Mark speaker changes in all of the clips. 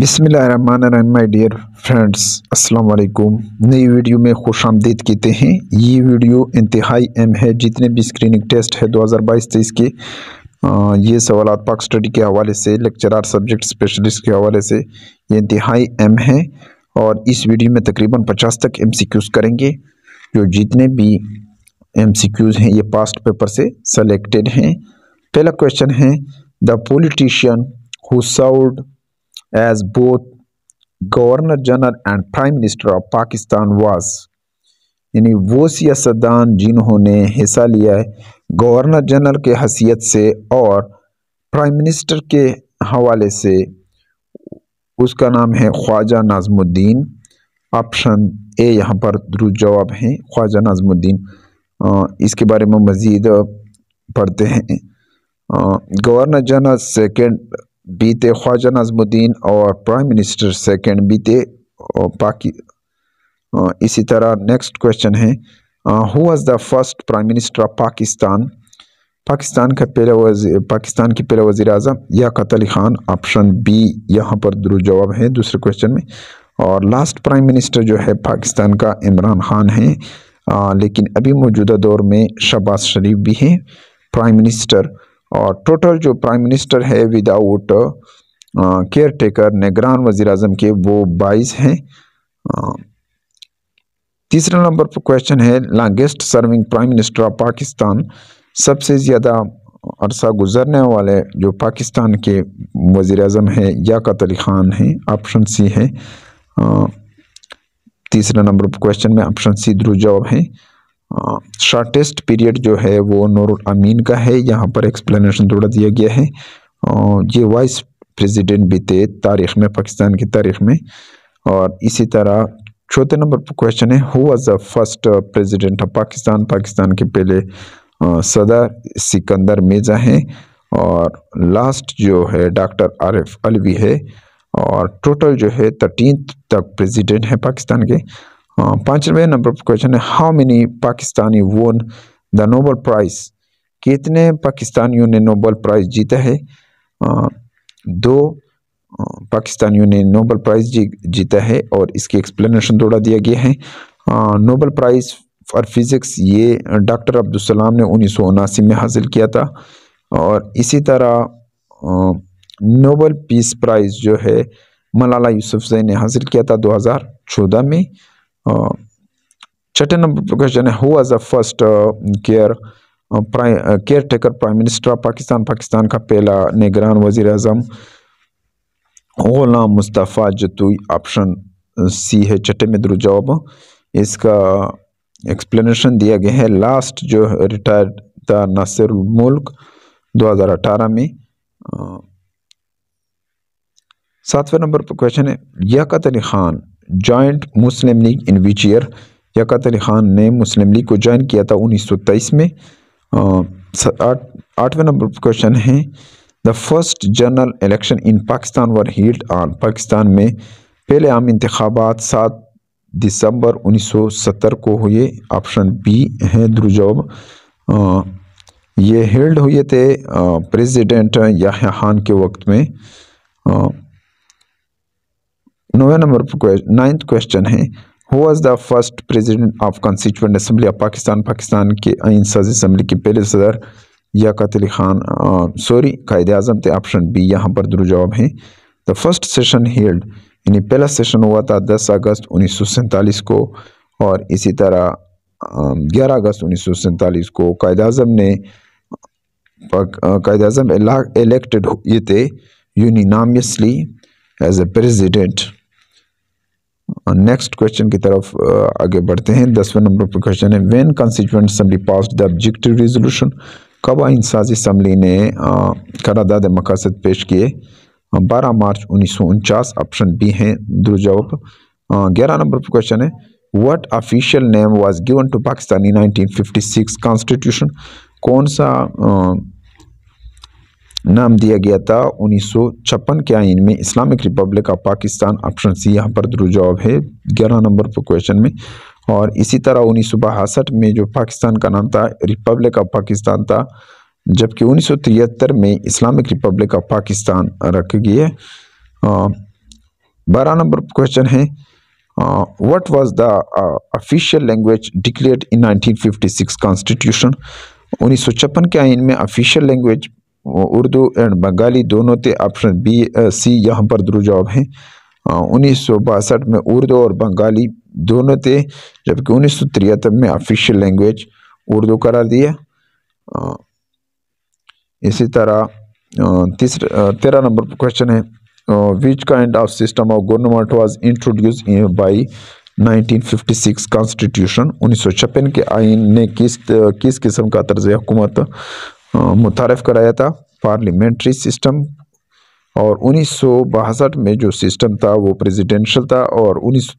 Speaker 1: बिसमिल my dear friends अस्सलाम वालेकुम नई वीडियो में खुश आमदीद कहते हैं ये वीडियो इंतहाई अहम है जितने भी स्क्रीनिंग टेस्ट है 2022-23 के आ, ये सवाल पाक स्टडी के हवाले से लेक्चरार सब्जेक्ट स्पेशलिस्ट के हवाले से ये इंतहाई अहम है और इस वीडियो में तकरीबन 50 तक एम करेंगे जो जितने भी एम हैं ये पास्ट पेपर से सेलेक्टेड हैं पहला क्वेश्चन है the politician who served as both Governor General and Prime Minister of Pakistan was यानी वो सियासतदान जिन्होंने हिस्सा लिया है गवर्नर जनरल के हसीियत से और प्राइम मिनिस्टर के हवाले से उसका नाम है ख्वाजा नाजमुद्दीन ऑप्शन ए यहाँ पर दुरुस्त जवाब हैं ख्वाजा नाजमुद्दीन इसके बारे में मज़ीद पढ़ते हैं गवर्नर जनरल सेकेंड बीते ख्वाजा नजमुद्दीन और प्राइम मिनिस्टर सेकेंड बीते पाकि इसी तरह नेक्स्ट क्वेश्चन है who was the first prime minister of Pakistan Pakistan का पहला वजी पाकिस्तान की पहला वजी अजम या कतली खान ऑप्शन बी यहाँ पर जवाब है दूसरे क्वेश्चन में और लास्ट प्राइम मिनिस्टर जो है पाकिस्तान का इमरान खान है आ, लेकिन अभी मौजूदा दौर में शहबाज शरीफ भी हैं प्राइम मिनिस्टर और टोटल जो प्राइम मिनिस्टर है विदाउट केयर टेकर निगरान वजीर अजम के वो बाईस हैं uh, तीसरा नंबर पर क्वेश्चन है longest serving prime minister of Pakistan सबसे ज़्यादा अरसा गुजरने वाले जो पाकिस्तान के वज़ी अजम हैं याकत अली ख़ान हैं ऑप्शन सी है तीसरा नंबर पर क्वेश्चन में ऑप्शन सी द्रू जवाब है शार्टेस्ट पीरियड जो है वो नूर अमीन का है यहाँ पर एक्सप्लेनेशन थोड़ा दिया गया है ये वाइस प्रेसिडेंट भी थे तारीख में पाकिस्तान की तारीख में और इसी तरह चौथे नंबर पर क्वेश्चन है who was the first president of Pakistan Pakistan के पहले सदर सिकंदर मिर्जा हैं और लास्ट जो है डॉक्टर आरिफ अलवी है और टोटल जो है थर्टीन तक प्रेसिडेंट है पाकिस्तान के पाँचवें नंबर पर क्वेश्चन है how many Pakistani won the Nobel prize कितने पाकिस्तानियों ने नोबल प्राइज़ जीता है आ, uh, दो पाकिस्तानियों uh, ने नोबल प्राइज़ जी, जीता है और इसकी एक्सप्लेनेशन थोड़ा दिया गया है नोबल प्राइज़ फॉर फिज़िक्स ये डॉक्टर अब्दुलसलाम ने उन्नीस में हासिल किया था और इसी तरह नोबल पीस प्राइज़ जो है मलाला यूसुफजई ने हासिल किया था 2014 में छठे नंबर क्वेश्चन है who was the first care caretaker prime minister of Pakistan Pakistan का पहला निगरान वजीर अजम गुलाम मुस्तफ़ा जतुई ऑप्शन सी है छठे में दुरु जवाब इसका एक्सप्लेनेशन दिया गया है लास्ट जो रिटायर्ड था नासिर मुल्क 2018 में uh, सातवें नंबर पर क्वेश्चन है Liaquat Ali Khan joined Muslim League in which year Liaquat Ali Khan ने मुस्लिम लीग को ज्वाइन किया था उन्नीस सौ तेईस में आठवें नंबर क्वेश्चन है the first general election in Pakistan were held on Pakistan में पहले आम इंतबात सात दिसंबर उन्नीस सौ सत्तर को हुए ऑप्शन बी है ध्रुजोब ये हेल्ड हुए थे प्रेसिडेंट याह्या खान के वक्त में नौवे नंबर पर नाइन्थ क्वेश्चन है who was the first president of constituent assembly of Pakistan Pakistan के इंसाज असम्बली के पहले सदर या कतल खान सॉरी कायद अजम थे ऑप्शन बी यहाँ पर दुरु जवाब हैं द फर्स्ट सेशन हेल्ड यानी पहला सेशन हुआ था 10 अगस्त उन्नीस को और इसी तरह 11 अगस्त उन्नीस को कायद अजम ने कायद अजम एलेक्टेड हुए थे unanimously as a president next question की तरफ आगे बढ़ते हैं दसवें नंबर पर क्वेश्चन है when constituent assembly pass the objective resolution कब इंसाज असम्बली ने करारदाद मकासद पेश किए बारह मार्च उन्नीस सौ उनचास ऑप्शन बी हैं दो ग्यारह नंबर पर क्वेश्चन है what official name was given to Pakistani 1956 constitution कौन सा आ, नाम दिया गया था उन्नीस के आइन में Islamic republic of Pakistan option C यहाँ पर दुरु जवाब है ग्यारह नंबर पर क्वेश्चन में और इसी तरह उन्नीस में जो पाकिस्तान का नाम था रिपब्लिक ऑफ पाकिस्तान था जबकि उन्नीस में इस्लामिक रिपब्लिक ऑफ पाकिस्तान रख गए बारह नंबर क्वेश्चन है what was the official language declare in 1956 constitution उन्नीस के आइन में official language Urdu and Bengali दोनों थे ऑप्शन बी सी यहाँ पर द्रू जवाब हैं उन्नीस सौ बासठ में उर्दू और बंगाली दोनों थे जबकि उन्नीस सौ तिरहत्तर में ऑफिशियल लैंग्वेज उर्दू करार दिया इसी तरह तीसरा तेरह नंबर क्वेश्चन है which kind of system of government was introduce by 1956 constitution उन्नीस के आइन ने किस किस किस्म का तर्ज हुकूमत मुतारफ़ कराया था पार्लियामेंट्री सिस्टम और उन्नीस में जो सिस्टम था वो प्रेसिडेंशियल था और उन्नीस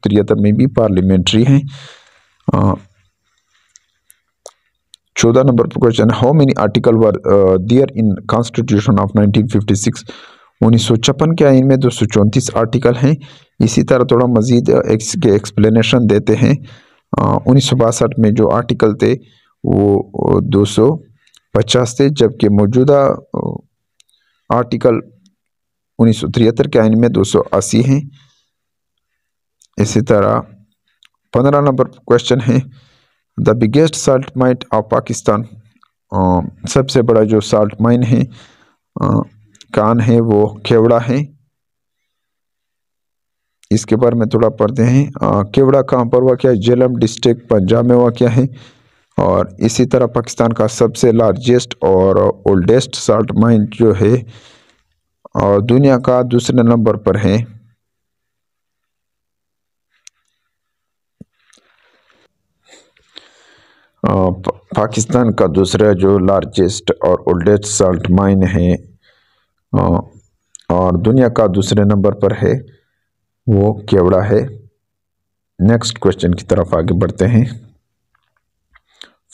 Speaker 1: में भी पार्लियामेंट्री हैं चौदह नंबर पर question how many article were there in constitution of 1956 उन्नीस सौ छप्पन के आइन में दो सौ चौंतीस आर्टिकल हैं इसी तरह थोड़ा मज़ीद एक्स एक्सप्लेनेशन देते हैं उन्नीस सौ बासठ में जो आर्टिकल थे वो दो सौ पचास थे जबकि मौजूदा आर्टिकल उन्नीस सौ तिहत्तर के आइन में दो सौ अस्सी हैं इसी तरह पंद्रह नंबर क्वेश्चन है the biggest salt mine of Pakistan सबसे बड़ा जो साल्ट माइन है आ, कान है वो केवड़ा है इसके बारे में थोड़ा पढ़ते हैं केवड़ा कहाँ पर क्या है जेलम डिस्ट्रिक्ट पंजाब में क्या है और इसी तरह पाकिस्तान का सबसे लार्जेस्ट और ओल्डेस्ट साल्ट माइन जो है और दुनिया का दूसरे नंबर पर है पाकिस्तान का दूसरा जो लार्जेस्ट और ओल्डेस्ट साल्ट माइन है और दुनिया का दूसरे नंबर पर है वो केवड़ा है नेक्स्ट क्वेश्चन की तरफ आगे बढ़ते हैं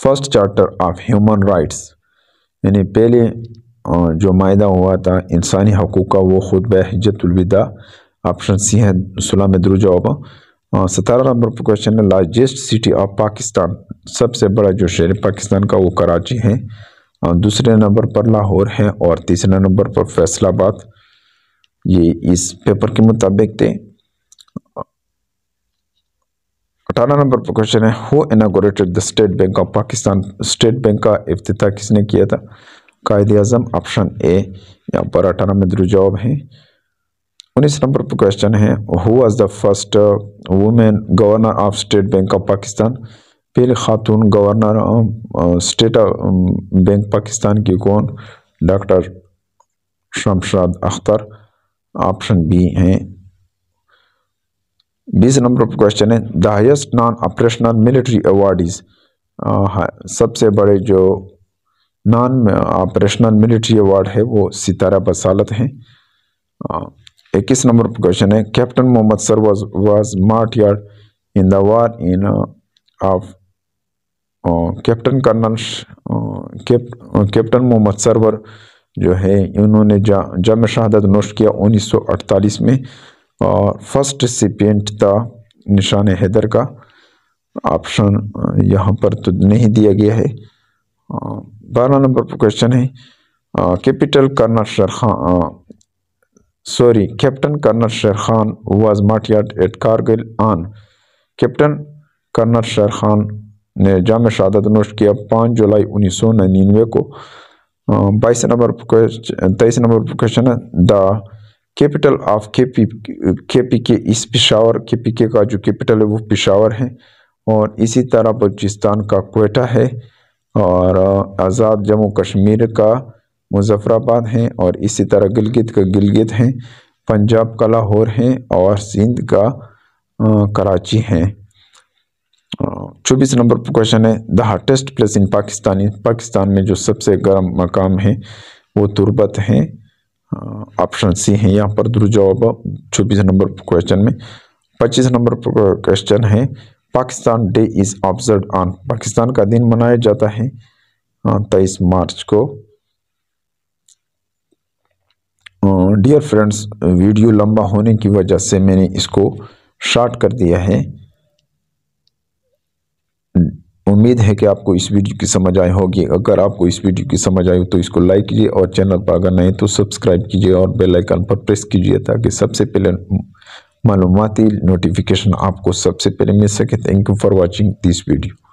Speaker 1: first charter of human rights यानी पहले जो माहा हुआ था इंसानी हकूक़ का वो खुद बजतुलविदा ऑप्शन सी है सुलह में होगा सतारह नंबर पर क्वेश्चन है लार्जेस्ट सिटी ऑफ पाकिस्तान सबसे बड़ा जो शहर पाकिस्तान का वो कराची है दूसरे नंबर पर लाहौर है और तीसरे नंबर पर फैसलाबाद ये इस पेपर के मुताबिक थे अठारह नंबर पर क्वेश्चन है who inaugurated the state bank of Pakistan state bank का अफ्ताह किसने किया था कायद अजम ऑप्शन ए यहाँ पर अठारह में द्रू जवाब है उन्नीस नंबर पर क्वेश्चन है who is the first women governor of state bank of Pakistan पहले खातून गवर्नर स्टेट बैंक पाकिस्तान की कौन doctor Shamshad Akhtar option B हैं बीस नंबर पर क्वेश्चन है the highest non operational military award is सबसे बड़े जो नॉन ऑपरेशनल मिलिट्री अवार्ड है वो सितारा बसालत हैं uh, इक्कीस नंबर पर क्वेश्चन है captain Mohammad Sarwar was martyred in the war in of captain colonel captain Mohammad Sarwar जो है इन्होंने जम शहादत नोश किया 1948 में और फर्स्ट रिसिपियंट था निशान हैदर का ऑप्शन यहाँ पर तो नहीं दिया गया है बारह नंबर पर क्वेश्चन है capital colonel Sher Khan sorry captain colonel Sher Khan was martyred at Kargil on captain colonel Sher Khan ने जाम शहादत नोश किया पाँच जुलाई उन्नीस सौ निन्यानवे को बाईस नंबर तेईस नंबर क्वेश्चन है the capital of K P K P K is Peshawar के पी के का जो कैपिटल है वो पिशावर है और इसी तरह बलूचिस्तान का कोटा है और आज़ाद जम्मू कश्मीर का मुजफ्फराबाद है और इसी तरह गिलगित का गिलगित है पंजाब का लाहौर है और सिंध का कराची है चौबीस नंबर पर क्वेश्चन है the hottest place in Pakistani Pakistan में जो सबसे गर्म मकाम है वो तुर्बत है ऑप्शन सी है यहाँ पर दुरुस्त जवाब छब्बीस नंबर क्वेश्चन में पच्चीस नंबर क्वेश्चन है Pakistan day is observe on Pakistan का दिन मनाया जाता है तेईस मार्च को डियर फ्रेंड्स वीडियो लंबा होने की वजह से मैंने इसको शॉर्ट कर दिया है उम्मीद है कि आपको इस वीडियो की समझ आई होगी अगर आपको इस वीडियो की समझ आई हो तो इसको लाइक कीजिए और चैनल पर अगर नहीं तो सब्सक्राइब कीजिए और बेल आइकन पर प्रेस कीजिए ताकि सबसे पहले मालूमती नोटिफिकेशन आपको सबसे पहले मिल सके thank you for watching this video